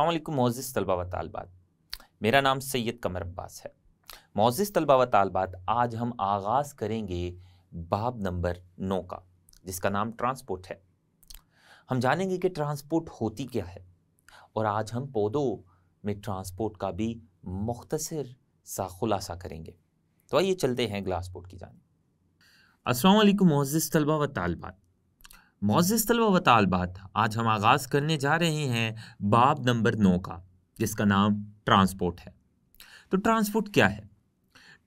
अल्लाम मोजिस तलबा व तालबात मेरा नाम सैयद कमर अब्बास है मोजिस तलबा व तालबात आज हम आगाज़ करेंगे बाब नंबर नौ का जिसका नाम ट्रांसपोर्ट है हम जानेंगे कि ट्रांसपोर्ट होती क्या है और आज हम पौधों में ट्रांसपोर्ट का भी मुख्तर सा खुलासा करेंगे तो आइए चलते हैं ग्लासपोर्ट की जाने असल मोजिस तलबा व तालबात मोज़ तलबा व तालबात आज हम आगाज़ करने जा रहे हैं बाब नंबर नौ का जिसका नाम ट्रांसपोर्ट है तो ट्रांसपोर्ट क्या है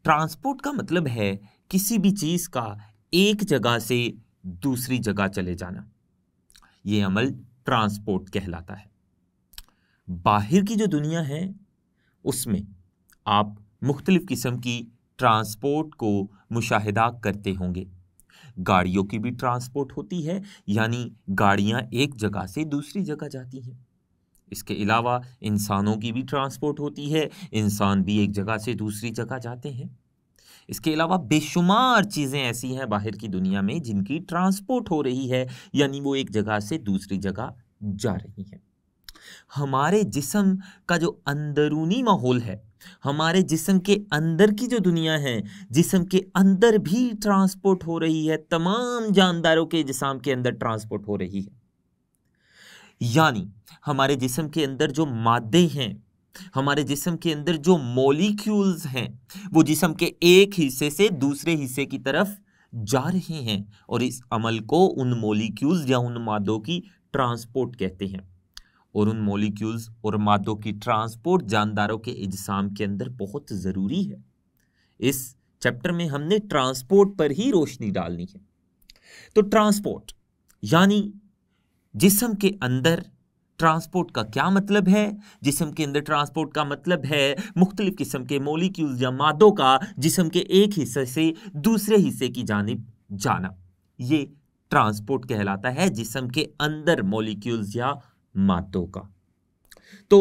ट्रांसपोर्ट का मतलब है किसी भी चीज़ का एक जगह से दूसरी जगह चले जाना ये अमल ट्रांसपोर्ट कहलाता है बाहर की जो दुनिया है उसमें आप मुख्तलिफ़ किस्म की ट्रांसपोर्ट को मुशाहिदा करते होंगे गाड़ियों की भी ट्रांसपोर्ट होती है यानी गाड़ियाँ एक जगह से दूसरी जगह जाती हैं इसके अलावा इंसानों की भी ट्रांसपोर्ट होती है इंसान भी एक जगह से दूसरी जगह जाते हैं इसके अलावा बेशुमार चीज़ें ऐसी हैं बाहर की दुनिया में जिनकी ट्रांसपोर्ट हो रही है यानी वो एक जगह से दूसरी जगह जा रही हैं हमारे जिसम का जो अंदरूनी माहौल है हमारे जिसम के अंदर की जो दुनिया है जिसम के अंदर भी ट्रांसपोर्ट हो रही है तमाम जानदारों के जिसम के अंदर ट्रांसपोर्ट हो रही है यानी हमारे जिसम के अंदर जो मादे हैं हमारे जिसम के अंदर जो मॉलिक्यूल्स हैं वो जिसम के एक हिस्से से दूसरे हिस्से की तरफ जा रहे हैं और इस अमल को उन मॉलिक्यूल्स या उन मादों की ट्रांसपोर्ट कहते हैं और उन मॉलिक्यूल्स और मादों की ट्रांसपोर्ट जानदारों के इजसाम के अंदर बहुत ज़रूरी है इस चैप्टर में हमने ट्रांसपोर्ट पर ही रोशनी डालनी है तो ट्रांसपोर्ट यानी जिसम के अंदर ट्रांसपोर्ट का क्या मतलब है जिसम के अंदर ट्रांसपोर्ट का मतलब है मुख्तलिफ़ किस्म के मोलिक्यूल या मादों का जिसम के एक हिस्से से दूसरे हिस्से की जानब जाना ये ट्रांसपोर्ट कहलाता है जिसम के अंदर मोलिक्यूल्स या मातों का तो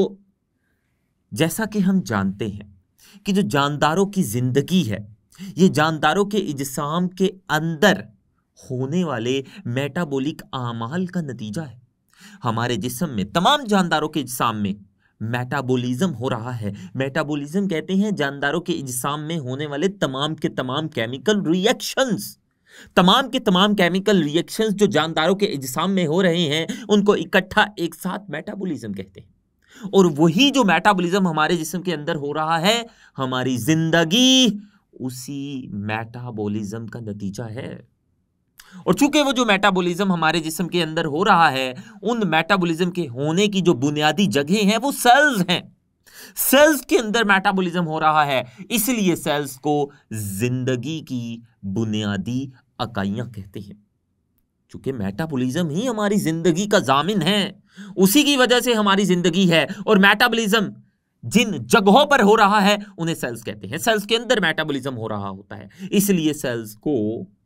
जैसा कि हम जानते हैं कि जो जानदारों की ज़िंदगी है ये जानदारों के इजसाम के अंदर होने वाले मेटाबॉलिक आमाल का नतीजा है हमारे जिसम में तमाम जानदारों के इजसाम में मेटाबॉलिज्म हो रहा है मेटाबॉलिज्म कहते हैं जानदारों के इजसाम में होने वाले तमाम के तमाम केमिकल रिएक्शंस तमाम के तमाम केमिकल रिएक्शंस जो जानदारों के इजसाम में हो रहे हैं उनको इकट्ठा एक साथ मेटाबॉलिज्म कहते हैं और वही जो मेटाबॉलिज्म हमारे जिसम के अंदर हो रहा है हमारी जिंदगी उसी मेटाबॉलिज्म का नतीजा है और चूंकि वो जो मेटाबॉलिज्म हमारे जिसम के अंदर हो रहा है उन मेटाबॉलिज्म के होने की जो बुनियादी जगह है वो सेल्स हैं सेल्स के अंदर मेटाबॉलिज्म हो रहा है इसलिए सेल्स को जिंदगी की बुनियादी अकाइयां कहते हैं चूंकि मेटाबॉलिज्म ही हमारी जिंदगी का जामिन है उसी की वजह से हमारी जिंदगी है और मेटाबॉलिज्म जिन जगहों पर हो रहा है उन्हें सेल्स कहते हैं सेल्स के अंदर मेटाबॉलिज्म हो रहा होता है इसलिए सेल्स को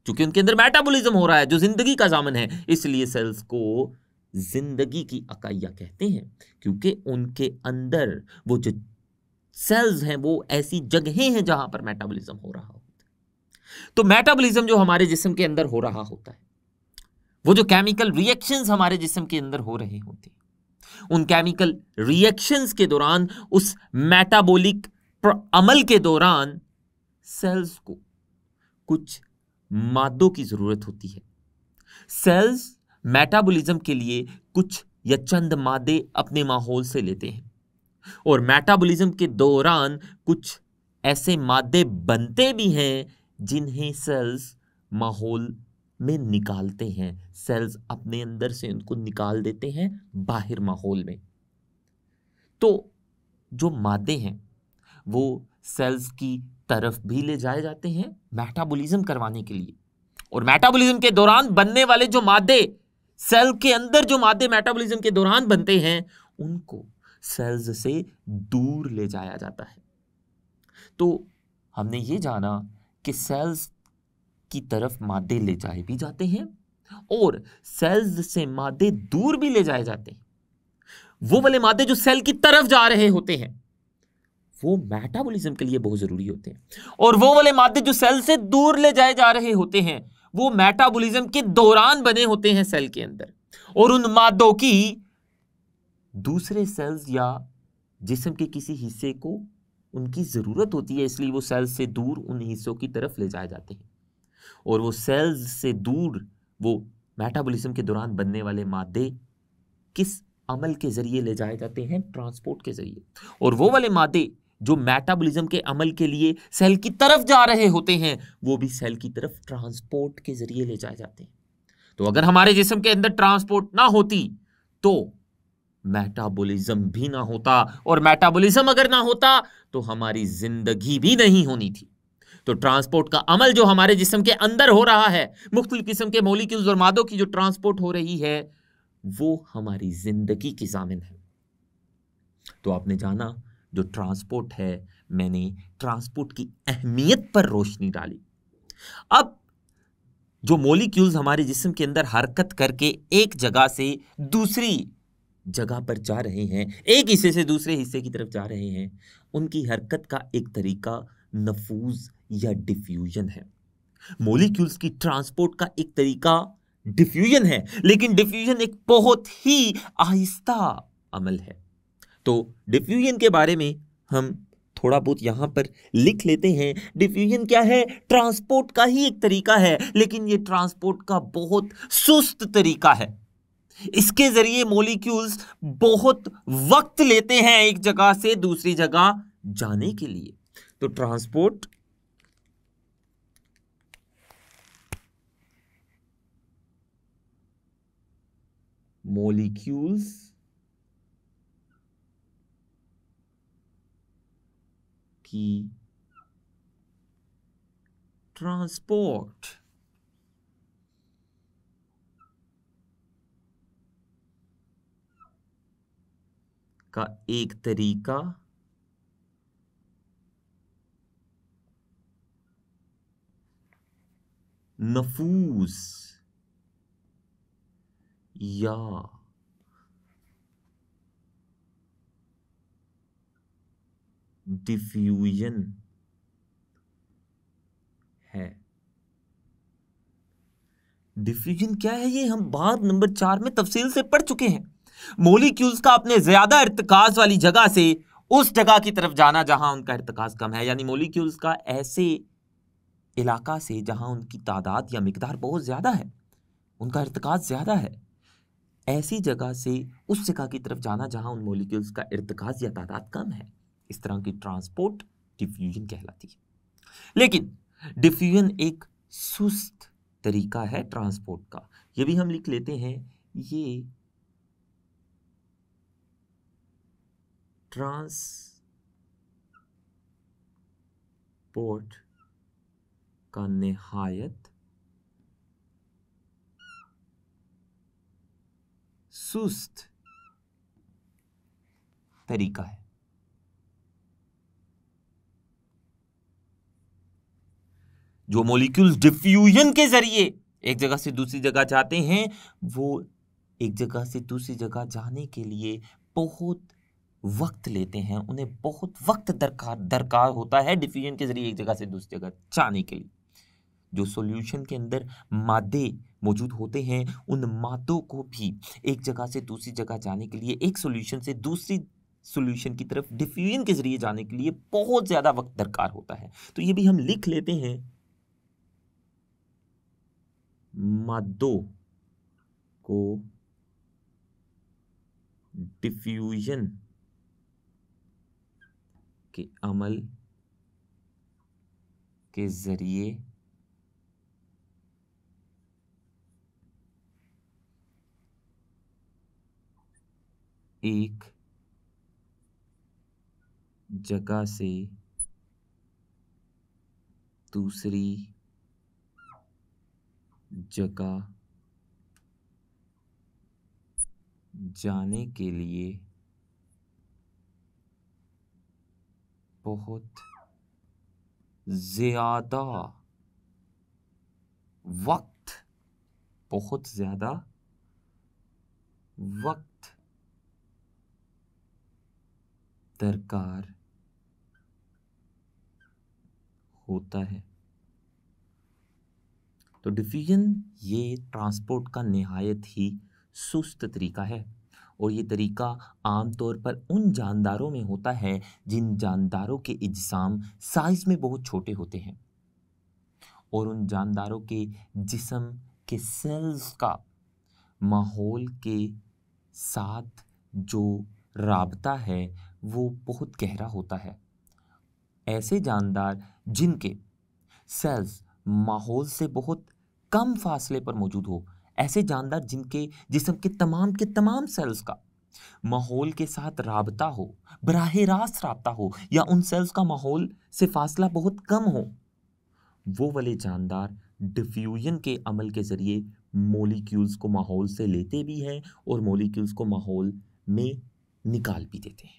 चूंकि उनके अंदर मेटाबॉलिज्म हो रहा है जो जिंदगी का जामन है इसलिए सेल्स को जिंदगी की अकाइया कहते हैं क्योंकि उनके अंदर वो जो सेल्स हैं वो ऐसी जगहें हैं जहां पर मेटाबॉलिज्म हो रहा हो तो मेटाबॉलिज्म जो हमारे जिस्म के अंदर हो रहा होता है वो जो केमिकल रिएक्शंस हमारे जिस्म के अंदर हो रहे होते उन केमिकल रिएक्शंस के दौरान उस मेटाबॉलिक अमल के दौरान सेल्स को कुछ मादों की ज़रूरत होती है सेल्स मेटाबॉलिज्म के लिए कुछ या चंद मादे अपने माहौल से लेते हैं और मेटाबॉलिज्म के दौरान कुछ ऐसे मादे बनते भी हैं जिन्हें सेल्स माहौल में निकालते हैं सेल्स अपने अंदर से उनको निकाल देते हैं बाहर माहौल में तो जो मादे हैं वो सेल्स की तरफ भी ले जाए जाते हैं मेटाबॉलिज्म करवाने के लिए और मेटाबॉलिज्म के दौरान बनने वाले जो मादे सेल के अंदर जो मादे मेटाबॉलिज्म के दौरान बनते हैं उनको सेल्स से दूर ले जाया जाता है तो हमने ये जाना कि सेल्स की तरफ मादे ले जाए भी जाते हैं और सेल्स से मादे दूर भी ले जाए जाते हैं वो वाले मादे जो सेल की तरफ जा रहे होते हैं वो मेटाबॉलिज्म के लिए बहुत ज़रूरी होते हैं और वो वाले मादे जो सेल से दूर ले जाए जा रहे होते हैं वो मेटाबॉलिज्म के दौरान बने होते हैं सेल के अंदर और उन मादों की दूसरे सेल्स या जिसम के किसी हिस्से को उनकी ज़रूरत होती है इसलिए वो सेल्स से दूर उन हिस्सों की तरफ ले जाए जाते हैं और वो सेल्स से दूर वो मेटाबॉलिज्म के दौरान बनने वाले मादे किस अमल के ज़रिए ले जाए जाते हैं ट्रांसपोर्ट के ज़रिए और वो वाले मादे जो मेटाबॉलिज्म के अमल के लिए सेल की तरफ जा रहे होते हैं वो भी सेल की तरफ ट्रांसपोर्ट के ज़रिए ले जाए जाते हैं तो अगर हमारे जिसम के अंदर ट्रांसपोर्ट ना होती तो मेटाबॉलिज्म भी ना होता और मेटाबॉलिज्म अगर ना होता तो हमारी जिंदगी भी नहीं होनी थी तो ट्रांसपोर्ट का अमल जो हमारे जिसम के अंदर हो रहा है मुख्तु किस्म के मोलिक्यूल्स और मादों की जो ट्रांसपोर्ट हो रही है वो हमारी जिंदगी की जामिन है तो आपने जाना जो ट्रांसपोर्ट है मैंने ट्रांसपोर्ट की अहमियत पर रोशनी डाली अब जो मोलिक्यूल्स हमारे जिसम के अंदर हरकत करके एक जगह से दूसरी जगह पर जा रहे हैं एक हिस्से से दूसरे हिस्से की तरफ जा रहे हैं उनकी हरकत का एक तरीका नफूज या डिफ्यूजन है मोलिक्यूल्स की ट्रांसपोर्ट का एक तरीका डिफ्यूजन है लेकिन डिफ्यूजन एक बहुत ही आहिस्ता अमल है तो डिफ्यूजन के बारे में हम थोड़ा बहुत यहाँ पर लिख लेते हैं डिफ्यूजन क्या है ट्रांसपोर्ट का ही एक तरीका है लेकिन ये ट्रांसपोर्ट का बहुत सुस्त तरीका है इसके जरिए मोलिक्यूल्स बहुत वक्त लेते हैं एक जगह से दूसरी जगह जाने के लिए तो ट्रांसपोर्ट मोलिक्यूल्स की ट्रांसपोर्ट का एक तरीका नफूस या डिफ्यूजन है डिफ्यूजन क्या है ये हम बात नंबर चार में तफसील से पढ़ चुके हैं मोलिक्यूल्स का अपने ज्यादा इरतकाज वाली जगह से उस जगह की तरफ जाना जहां उनका इरतकाज कम है यानी मोलिक्यूल्स का ऐसे इलाका से जहां उनकी तादाद या मकदार बहुत ज़्यादा है उनका इरतकाज ज़्यादा है ऐसी जगह से उस जगह की तरफ जाना जहां उन मोलिक्यूल्स का इरतकाज या तादाद कम है इस तरह की ट्रांसपोर्ट डिफ्यूजन कहलाती है लेकिन डिफ्यूजन एक सुस्त तरीका है ट्रांसपोर्ट का ये भी हम लिख लेते हैं ये ट्रांस पोर्ट का नहायत सुस्त तरीका है जो मॉलिक्यूल्स डिफ्यूजन के जरिए एक जगह से दूसरी जगह जाते हैं वो एक जगह से दूसरी जगह जाने के लिए बहुत वक्त लेते हैं उन्हें बहुत वक्त दरकार दरकार होता है डिफ्यूजन के ज़रिए एक जगह से दूसरी जगह जाने के लिए जो सॉल्यूशन के अंदर मादे मौजूद होते हैं उन मादों को भी एक जगह से दूसरी जगह जाने के लिए एक सॉल्यूशन से दूसरी सॉल्यूशन की तरफ डिफ्यूजन के ज़रिए जाने के लिए बहुत ज़्यादा वक्त दरकार होता है तो ये भी हम लिख लेते हैं मादों को डिफ्यूजन के अमल के ज़रिए एक जगह से दूसरी जगह जाने के लिए बहुत ज़्यादा वक्त बहुत ज़्यादा वक्त दरकार होता है तो डिफ्यूज़न ये ट्रांसपोर्ट का नहायत ही सुस्त तरीका है और ये तरीका आमतौर पर उन जानदारों में होता है जिन जानदारों के इजसाम साइज़ में बहुत छोटे होते हैं और उन जानदारों के जिसम के सेल्स का माहौल के साथ जो रबता है वो बहुत गहरा होता है ऐसे जानदार जिनके सेल्स माहौल से बहुत कम फासले पर मौजूद हो ऐसे जानदार जिनके जिसम के तमाम के तमाम सेल्स का माहौल के साथ रबता हो बराह रास्त रबता हो या उन सेल्स का माहौल से फासला बहुत कम हो वो वाले जानदार डिफ्यूजन के अमल के ज़रिए मोलिक्यूल्स को माहौल से लेते भी हैं और मोलिक्यूल्स को माहौल में निकाल भी देते हैं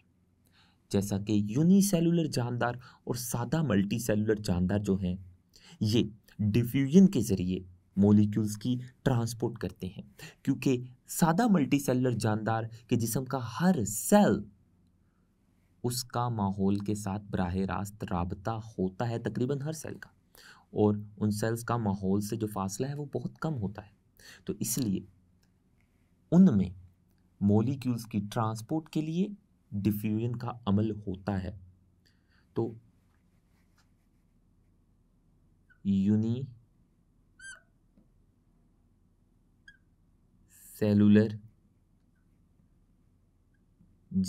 जैसा कि यूनिसेलुलर जानदार और सादा मल्टी सेलुलर जानदार जो हैं ये डिफ्यूजन के ज़रिए मोलिक्यूल्स की ट्रांसपोर्ट करते हैं क्योंकि सादा मल्टी सेलर जानदार के जिसम का हर सेल उसका माहौल के साथ बरह रास्त रबता होता है तकरीबन हर सेल का और उन सेल्स का माहौल से जो फासला है वो बहुत कम होता है तो इसलिए उनमें मोलिक्यूल्स की ट्रांसपोर्ट के लिए डिफ्यूजन का अमल होता है तो यूनी सेलुलर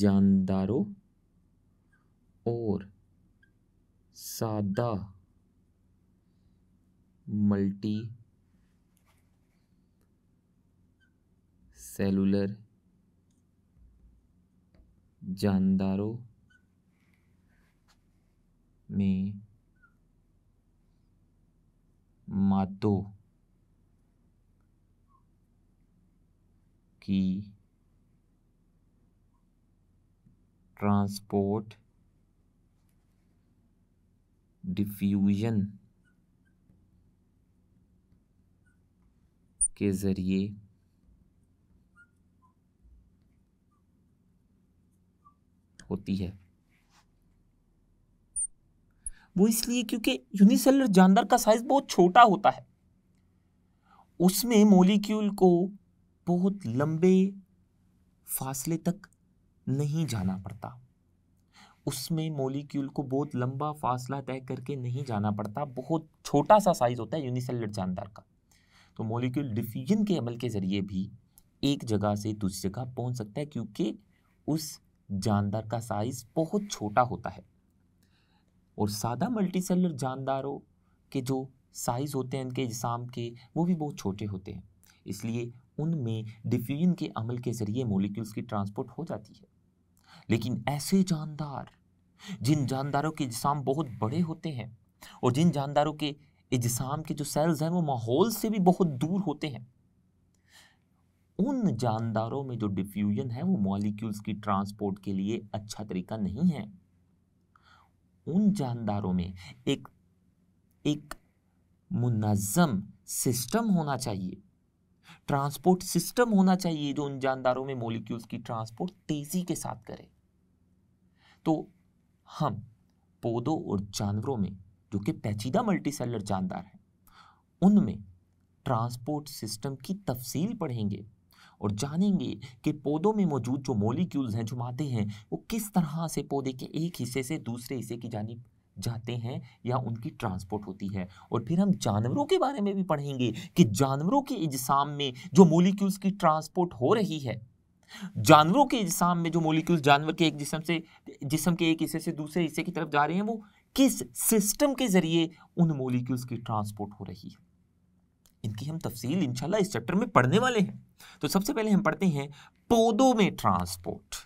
जानदारों और सादा मल्टी सेलुलर जानदारों में मादों की ट्रांसपोर्ट डिफ्यूजन के ज़रिए होती है वो इसलिए क्योंकि यूनिसेलर जानवर का साइज बहुत छोटा होता है उसमें मोलिक्यूल को बहुत लंबे फासले तक नहीं जाना पड़ता उसमें मोलिक्यूल को बहुत लंबा फासला तय करके नहीं जाना पड़ता बहुत छोटा सा साइज़ होता है यूनिसेलर जानदार का तो मोलिक्यूल डिफ्यूजन के अमल के ज़रिए भी एक जगह से दूसरी जगह पहुंच सकता है क्योंकि उस जानदार का साइज़ बहुत छोटा होता है और सादा मल्टीसेलर जानदारों के जो साइज़ होते हैं इनके इजाम के वो भी बहुत छोटे होते हैं इसलिए उनमें डिफ्यूजन के अमल के ज़रिए मोलिक्यूल्स की ट्रांसपोर्ट हो जाती है लेकिन ऐसे जानदार जिन जानदारों के इजसाम बहुत बड़े होते हैं और जिन जानदारों के इजसाम के जो सेल्स हैं वो माहौल से भी बहुत दूर होते हैं उन जानदारों में जो डिफ्यूजन है वो मॉलिक्यूल्स की ट्रांसपोर्ट के लिए अच्छा तरीका नहीं है उन जानदारों में एक एक मुनज़म सिस्टम होना चाहिए ट्रांसपोर्ट सिस्टम होना चाहिए जो उन जानदारों में मोलिक्यूल्स की ट्रांसपोर्ट तेजी के साथ करे तो हम पौधों और जानवरों में जो कि पैचीदा मल्टी सेलर जानदार हैं उनमें ट्रांसपोर्ट सिस्टम की तफसील पढ़ेंगे और जानेंगे कि पौधों में मौजूद जो मोलिक्यूल्स हैं जो मादे हैं वो किस तरह से पौधे के एक हिस्से से दूसरे हिस्से की जानी जाते हैं या उनकी ट्रांसपोर्ट होती है और फिर हम जानवरों के बारे में भी पढ़ेंगे कि जानवरों के इजसाम में जो मोलिक्यूल्स की ट्रांसपोर्ट हो रही है जानवरों के इजसाम में जो मोलिक्यूल्स जानवर के एक जिसम से जिसम के एक हिस्से से दूसरे हिस्से की तरफ जा रहे हैं वो किस सिस्टम के ज़रिए उन मोलिक्यूल्स की ट्रांसपोर्ट हो रही है इनकी हम तफसील इंशाल्लाह इस चैप्टर में पढ़ने वाले हैं तो सबसे पहले हम पढ़ते हैं पौधों में ट्रांसपोर्ट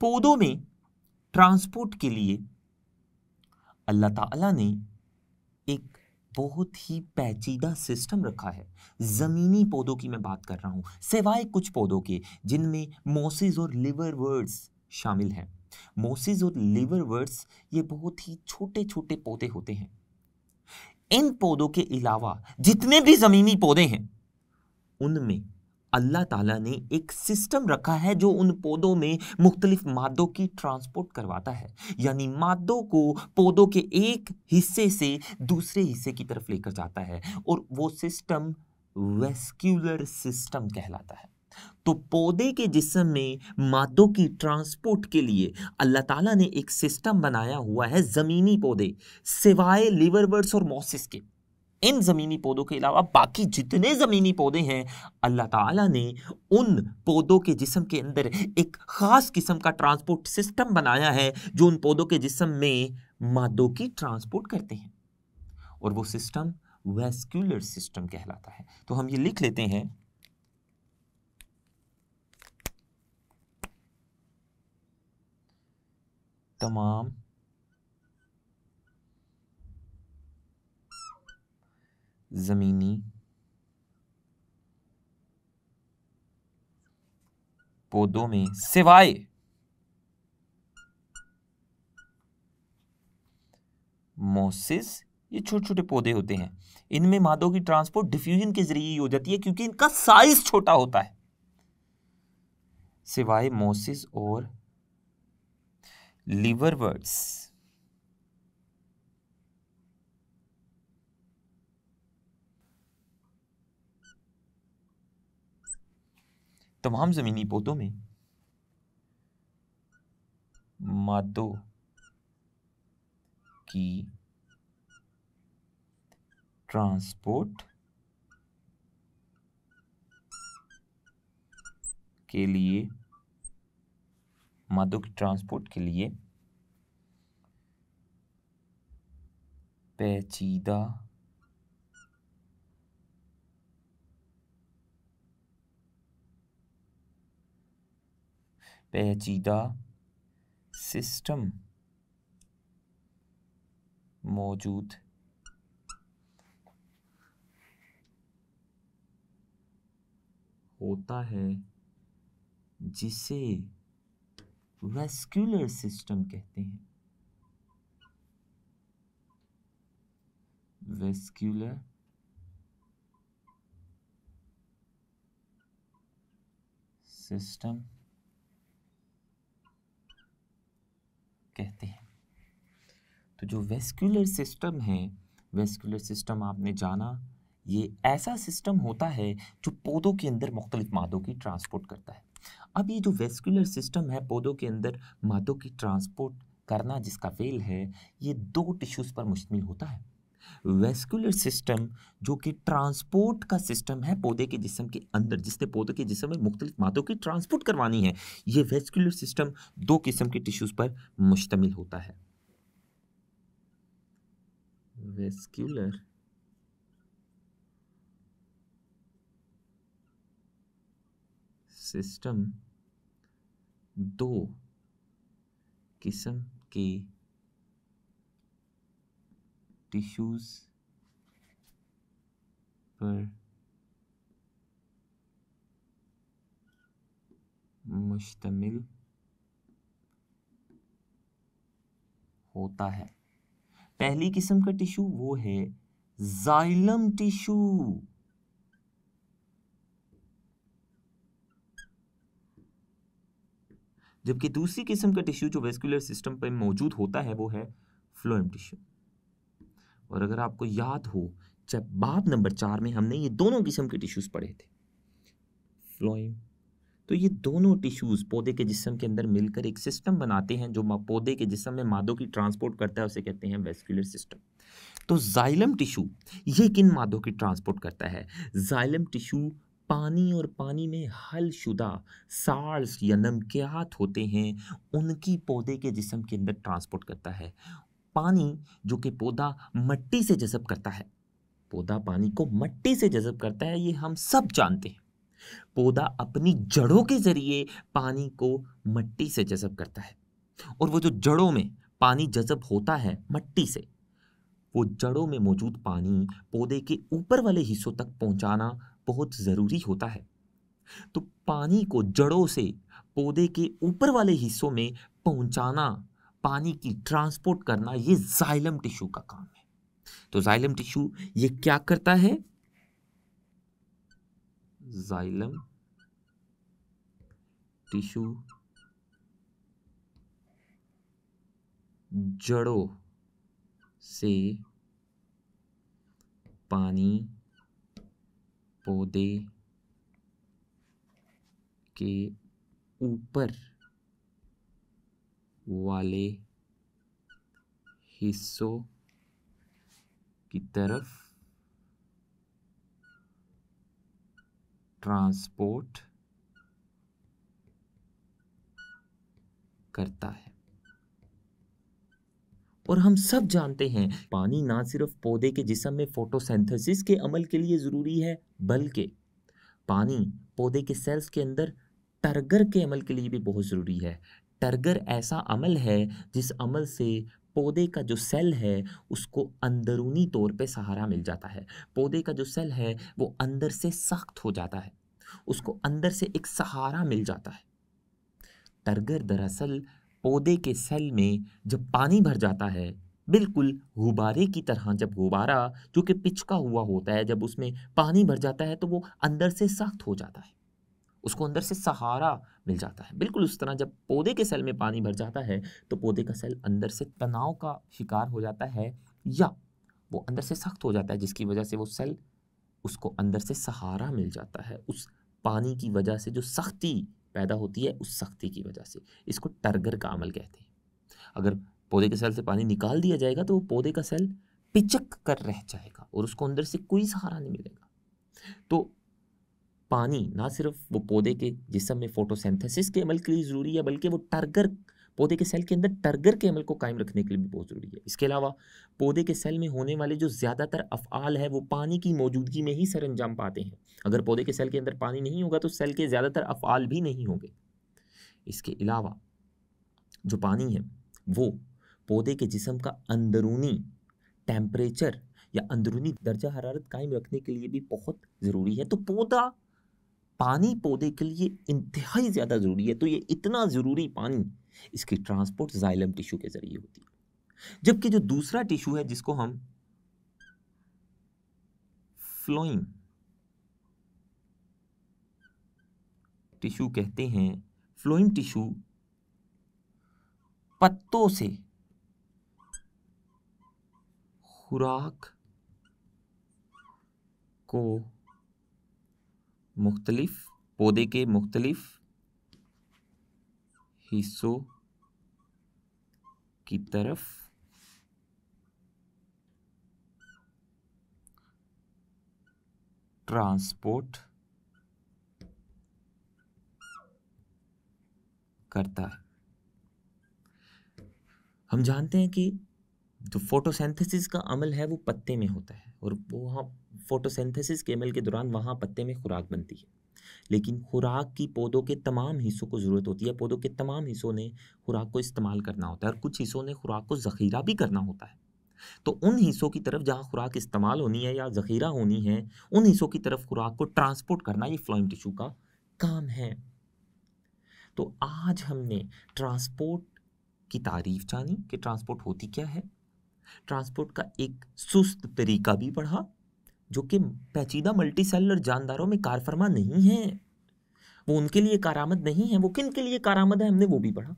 पौधों में ट्रांसपोर्ट के लिए अल्लाह ताला ने एक बहुत ही पैचीदा सिस्टम रखा है ज़मीनी पौधों की मैं बात कर रहा हूँ सिवाय कुछ पौधों के जिनमें मोसिस और लिवर वर्ड्स शामिल हैं मोसिस और लिवर वर्ड्स ये बहुत ही छोटे छोटे पौधे होते हैं इन पौधों के अलावा जितने भी ज़मीनी पौधे हैं उनमें अल्लाह ताला ने एक सिस्टम रखा है जो उन पौधों में मुख्तलिफ मादों की ट्रांसपोर्ट करवाता है यानी मादों को पौधों के एक हिस्से से दूसरे हिस्से की तरफ लेकर जाता है और वो सिस्टम वेस्क्यूलर सिस्टम कहलाता है तो पौधे के जिसम में मादों की ट्रांसपोर्ट के लिए अल्लाह ताला ने एक सिस्टम बनाया हुआ है ज़मीनी पौधे सिवाय लिवरवर्ड्स और मॉसिस के इन ज़मीनी पौधों के अलावा बाकी जितने ज़मीनी पौधे हैं अल्लाह ताला ने उन पौधों के जिसम के अंदर एक ख़ास किस्म का ट्रांसपोर्ट सिस्टम बनाया है जो उन पौधों के जिसम में मादों की ट्रांसपोर्ट करते हैं और वो सिस्टम वेस्क्यूलर सिस्टम कहलाता है तो हम ये लिख लेते हैं तमाम ज़मीनी पौधों में सिवाय मोसिस ये छोटे छोटे पौधे होते हैं इनमें मादों की ट्रांसपोर्ट डिफ्यूजन के जरिए ही हो जाती है क्योंकि इनका साइज छोटा होता है सिवाय मोसिस और लिवरवर्ड्स तमाम ज़मीनी पौधों में मादों की ट्रांसपोर्ट के लिए मादों की ट्रांसपोर्ट के लिए पेचीदा पेचीदा सिस्टम मौजूद होता है जिसे वेस्कुलर सिस्टम कहते हैं वेस्कुलर सिस्टम कहते हैं तो जो वेस्कुलर सिस्टम है वेस्कुलर सिस्टम आपने जाना ये ऐसा सिस्टम होता है जो पौधों के अंदर मुख्तलिफ मादों की ट्रांसपोर्ट करता है अब ये जो वेस्कुलर सिस्टम है पौधों के अंदर मादों की ट्रांसपोर्ट करना जिसका फेल है ये दो टिश्यूज़ पर मुश्तमिल होता है वेस्कुलर सिस्टम जो कि ट्रांसपोर्ट का सिस्टम है पौधे के जिसम के अंदर जिसने पौधे के जिसम में मुख्तलि मादों की ट्रांसपोर्ट करवानी है ये वेस्कुलर सिस्टम दो किस्म के टिश्यूज़ पर मुश्तमिल होता है वेस्कुलर सिस्टम दो किस्म की tissues पर मुश्तमिल होता है पहली किस्म का टिश्यू वो है जाइलम टिश्यू जबकि दूसरी किस्म का टिश्यू जो वेस्कुलर सिस्टम पर मौजूद होता है वो है फ्लोएम टिश्यू और अगर आपको याद हो जब बाब नंबर चार में हमने ये दोनों किस्म के टिश्यूज़ पढ़े थे फ्लोइम तो ये दोनों टिश्यूज़ पौधे के जिसम के अंदर मिलकर एक सिस्टम बनाते हैं जो पौधे के जिसम में मादों की ट्रांसपोर्ट करता है उसे कहते हैं वेस्कुलर सिस्टम तो जाइलम टिश्यू ये किन मादों की ट्रांसपोर्ट करता है जाइलम टिश्यू पानी और पानी में हल शुदा साल्स या नमकियात होते हैं उनकी पौधे के जिसम के अंदर ट्रांसपोर्ट करता है पानी जो कि पौधा मट्टी से जज़ब करता है पौधा पानी को मट्टी से जज़ब करता है ये हम सब जानते हैं पौधा अपनी जड़ों के ज़रिए पानी को मट्टी से जज़ब करता है और वो जो जड़ों में पानी जज़ब होता है मट्टी से वो जड़ों में मौजूद पानी पौधे के ऊपर वाले हिस्सों तक पहुंचाना बहुत ज़रूरी होता है तो पानी को जड़ों से पौधे के ऊपर वाले हिस्सों में पहुंचाना पानी की ट्रांसपोर्ट करना ये जाइलम टिश्यू का काम है तो जाइलम टिश्यू ये क्या करता है जाइलम टिश्यू जड़ों से पानी पौधे के ऊपर वाले हिस्सों की तरफ ट्रांसपोर्ट करता है और हम सब जानते हैं पानी ना सिर्फ पौधे के जिसम में फोटोसेंथेसिस के अमल के लिए ज़रूरी है बल्कि पानी पौधे के सेल्स के अंदर टर्गर के अमल के लिए भी बहुत ज़रूरी है टर्गर ऐसा अमल है जिस अमल से पौधे का जो सेल है उसको अंदरूनी तौर पे सहारा मिल जाता है पौधे का जो सेल है वो अंदर से सख्त हो जाता है उसको अंदर से एक सहारा मिल जाता है टर्गर दरअसल पौधे के सेल में जब पानी भर जाता है बिल्कुल गुब्बारे की तरह जब गुब्बारा जो कि पिचका हुआ होता है जब उसमें पानी भर जाता है तो वो अंदर से सख्त हो जाता है उसको अंदर से सहारा मिल जाता है बिल्कुल उस तरह जब पौधे के सेल में पानी भर जाता है तो पौधे का सेल अंदर से तनाव का शिकार हो जाता है या वो अंदर से सख्त हो जाता है जिसकी वजह से वो सेल उसको अंदर से सहारा मिल जाता है उस पानी की वजह से जो सख्ती पैदा होती है उस सख्ती की वजह से इसको टर्गर का अमल कहते हैं अगर पौधे के सेल से पानी निकाल दिया जाएगा तो वो पौधे का सेल पिचक कर रह जाएगा और उसको अंदर से कोई सहारा नहीं मिलेगा तो पानी ना सिर्फ वो पौधे के जिसम में फोटोसेंथेसिस के अमल के लिए ज़रूरी है बल्कि वो टर्गर पौधे के सेल के अंदर टर्गर के अमल को कायम रखने के लिए भी बहुत ज़रूरी है इसके अलावा पौधे के सेल में होने वाले जो ज़्यादातर अफ़ाल है वो पानी की मौजूदगी में ही सर अंजाम पाते हैं अगर पौधे के सेल के अंदर पानी नहीं होगा तो सेल के ज़्यादातर अफ़ाल भी नहीं होंगे इसके अलावा जो पानी है वो पौधे के जिसम का अंदरूनी टेम्परेचर या अंदरूनी दर्जा हरारत कायम रखने के लिए भी बहुत ज़रूरी है तो पौधा पानी पौधे के लिए इंतहाई ज़्यादा ज़रूरी है तो ये इतना ज़रूरी पानी इसकी ट्रांसपोर्ट जाइलम टिश्यू के ज़रिए होती है जबकि जो दूसरा टिश्यू है जिसको हम फ्लोइंग टिश्यू कहते हैं फ्लोइंग टिश्यू पत्तों से खुराक को मुख्तलिफ पौधे के मुख्तलिफ हिस्सों की तरफ ट्रांसपोर्ट करता है हम जानते हैं कि तो फोटोसेंथेसिस का अमल है वो पत्ते में होता है और वो वहाँ फोटोसेंथेसिस के अमल के दौरान वहाँ पत्ते में खुराक बनती है लेकिन खुराक की पौधों के तमाम हिस्सों को ज़रूरत होती है पौधों के तमाम हिस्सों ने खुराक को इस्तेमाल करना होता है और कुछ हिस्सों ने खुराक को ज़खीरा भी करना होता है तो उन हिस्सों की तरफ जहाँ खुराक इस्तेमाल होनी है या ज़खीरा होनी है उन हिस्सों की तरफ खुराक को ट्रांसपोर्ट करना ये फ्लोइंग टिशू का काम है तो आज हमने ट्रांसपोर्ट की तारीफ जानी कि ट्रांसपोर्ट होती क्या है ट्रांसपोर्ट का एक सुस्त तरीका भी पढ़ा जो कि पेचीदा मल्टी सेलर जानदारों में कारफरमा नहीं है वो उनके लिए कारामद नहीं है वो किन के लिए कारामद है हमने वो भी पढ़ा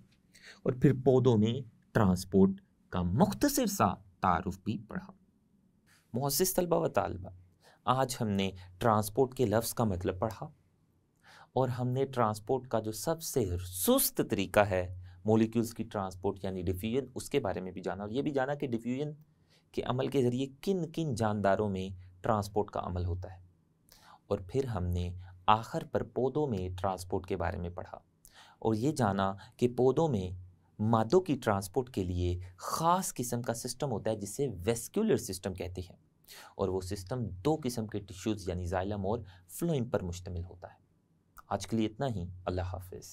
और फिर पौधों में ट्रांसपोर्ट का मुख्तर सा तारफ भी पढ़ा मोहसिस तलबा व तलबा आज हमने ट्रांसपोर्ट के लफ्ज़ का मतलब पढ़ा और हमने ट्रांसपोर्ट का जो सबसे सुस्त तरीका है मोलिक्यूल्स की ट्रांसपोर्ट यानी डिफ्यूजन उसके बारे में भी जाना और ये भी जाना कि डिफ्यूजन के अमल के ज़रिए किन किन जानदारों में ट्रांसपोर्ट का अमल होता है और फिर हमने आखिर पर पौधों में ट्रांसपोर्ट के बारे में पढ़ा और ये जाना कि पौधों में मादों की ट्रांसपोर्ट के लिए ख़ास किस्म का सिस्टम होता है जिसे वेस्क्यूलर सिस्टम कहते हैं और वो सिस्टम दो किस्म के टिश्यूज़ यानी जाइलम और फ्लोइम पर मुश्तमिल होता है आज के लिए इतना ही अल्लाह हाफिज़